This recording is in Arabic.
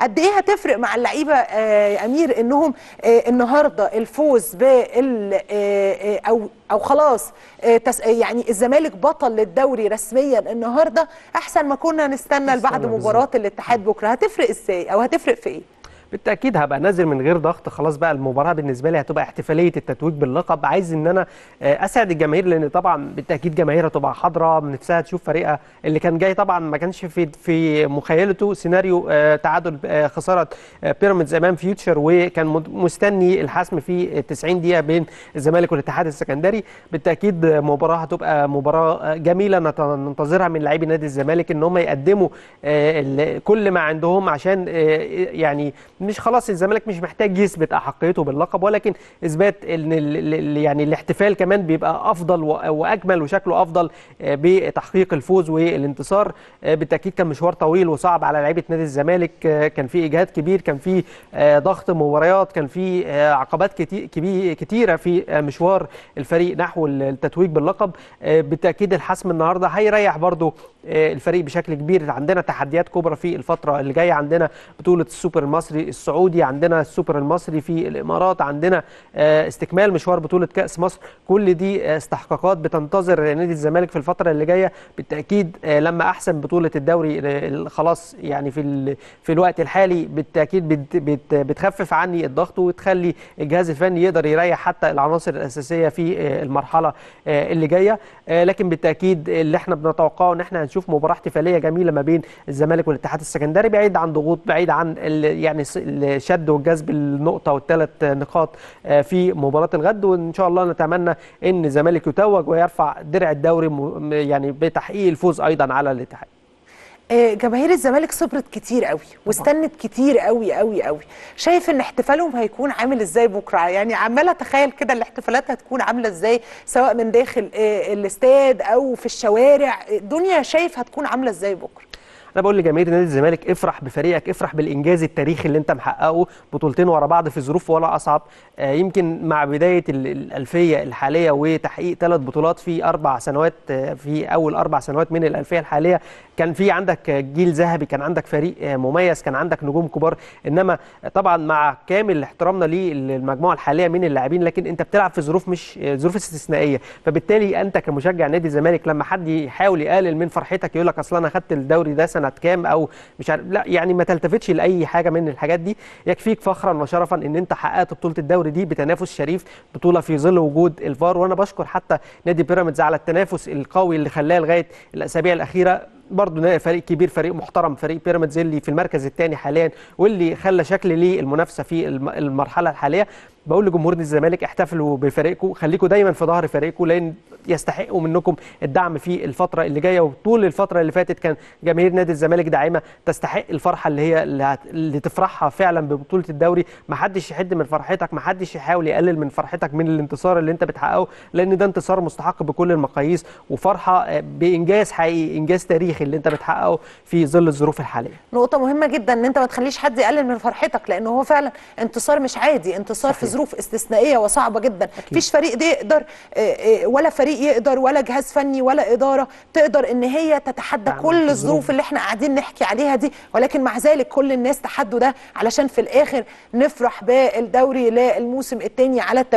قد ايه هتفرق مع اللعيبه آه امير انهم آه النهارده الفوز بال آه،, آه او او خلاص آه، آه، يعني الزمالك بطل للدوري رسميا النهارده احسن ما كنا نستنى لبعد مباراه الاتحاد بكره هتفرق ازاي او هتفرق في ايه بالتاكيد هبقى نازل من غير ضغط خلاص بقى المباراه بالنسبه لي هتبقى احتفاليه التتويج باللقب عايز ان انا آه، اسعد الجماهير لان طبعا بالتاكيد جماهير هتبقى حاضره نفسها تشوف فريقها اللي كان جاي طبعا ما كانش في في مخيلته سيناريو آه، تعادل آه، خساره بيراميدز امام فيوتشر وكان مستني الحسم في 90 دقيقه بين الزمالك والاتحاد السكندري بالتاكيد مباراه هتبقى مباراه جميله ننتظرها من لاعبي نادي الزمالك ان هم يقدموا كل ما عندهم عشان يعني مش خلاص الزمالك مش محتاج يثبت احقيته باللقب ولكن اثبات ان يعني الاحتفال كمان بيبقى افضل واجمل وشكله افضل آه، بتحقيق الفوز والانتصار آه، بالتاكيد كان مشوار طويل وصعب على لعيبه نادي الزمالك آه، كان في اجهاد كبير كان في ضغط مباريات كان في عقبات كتيره في مشوار الفريق نحو التتويج باللقب بالتاكيد الحسم النهارده هيريح برده آه، الفريق بشكل كبير عندنا تحديات كبرى في الفتره اللي جايه عندنا بطوله السوبر المصري السعودي عندنا السوبر المصري في الامارات عندنا آه، استكمال مشوار بطوله كاس مصر كل دي آه، استحقاقات بتنتظر نادي الزمالك في الفتره اللي جايه بالتاكيد لما احسن بطوله الدوري خلاص يعني في في الوقت الحالي بالتاكيد بتخفف عني الضغط وتخلي الجهاز الفني يقدر يريح حتى العناصر الاساسيه في المرحله اللي جايه لكن بالتاكيد اللي احنا بنتوقعه ان احنا هنشوف بنشوف مباراه احتفاليه جميله ما بين الزمالك والاتحاد السكندري بعيد عن ضغوط بعيد عن يعني الشد والجذب النقطه والثلاث نقاط آه، في مباراه الغد وان شاء الله نتمنى ان الزمالك يتوج ويرفع درع الدوري يعني بتحقيق الفوز ايضا على الاتحاد آه، جماهير الزمالك صبرت كتير قوي واستنت كتير قوي قوي قوي شايف ان احتفالهم هيكون عامل ازاي بكره يعني عماله اتخيل كده الاحتفالات هتكون عامله ازاي سواء من داخل آه، الاستاد او في الشوارع الدنيا شايف هتكون عامله ازاي بكره انا بقول لجماهير نادي الزمالك افرح بفريقك افرح بالانجاز التاريخي اللي انت محققه بطولتين ورا بعض في ظروف ولا اصعب آه، يمكن مع بدايه الالفيه الحاليه وتحقيق ثلاث بطولات في اربع سنوات آه، في اول اربع سنوات من الالفيه الحاليه كان في عندك جيل ذهبي كان عندك فريق آه، مميز كان عندك نجوم كبار انما طبعا مع كامل احترامنا للمجموعه الحاليه من اللاعبين لكن انت بتلعب في ظروف مش ظروف استثنائيه فبالتالي انت كمشجع نادي الزمالك لما حد يحاول يقلل من فرحتك يقول لك اصل انا خدت الدوري ده سنه كام او مش عارف لا يعني ما تلتفتش لاي حاجه من الحاجات دي يكفيك فخرا وشرفا ان انت حققت بطوله الدوري دي بتنافس شريف بطوله في ظل وجود الفار وانا بشكر حتى نادي بيراميدز على التنافس القوي اللي خلاه لغايه الاسابيع الاخيره برضه فريق كبير فريق محترم فريق بيراميدز اللي في المركز الثاني حاليا واللي خلى شكل ليه المنافسه في المرحله الحاليه بقول لجمهور نادي الزمالك احتفلوا بفريقكم خليكم دايما في ظهر فريقكم لان يستحقوا منكم الدعم في الفتره اللي جايه وطول الفتره اللي فاتت كان جماهير نادي الزمالك داعمه تستحق الفرحه اللي هي اللي تفرحها فعلا ببطوله الدوري ما حدش يحد من فرحتك ما حدش يحاول يقلل من فرحتك من الانتصار اللي انت بتحققه لان ده انتصار مستحق بكل المقاييس وفرحه بانجاز حقيقي انجاز تاريخي اللي انت بتحققه في ظل الظروف الحاليه نقطه مهمه جدا ان انت ما تخليش حد يقلل من فرحتك لان هو فعلا انتصار مش عادي انتصار في ظروف استثنائيه وصعبه جدا مفيش فريق ده يقدر آه، آه، ولا فريق يقدر ولا جهاز فني ولا اداره تقدر ان هي تتحدى كل الظروف اللي احنا قاعدين نحكي عليها دي ولكن مع ذلك كل الناس تحدوا ده علشان في الاخر نفرح بالدوري للموسم الثاني على التوالي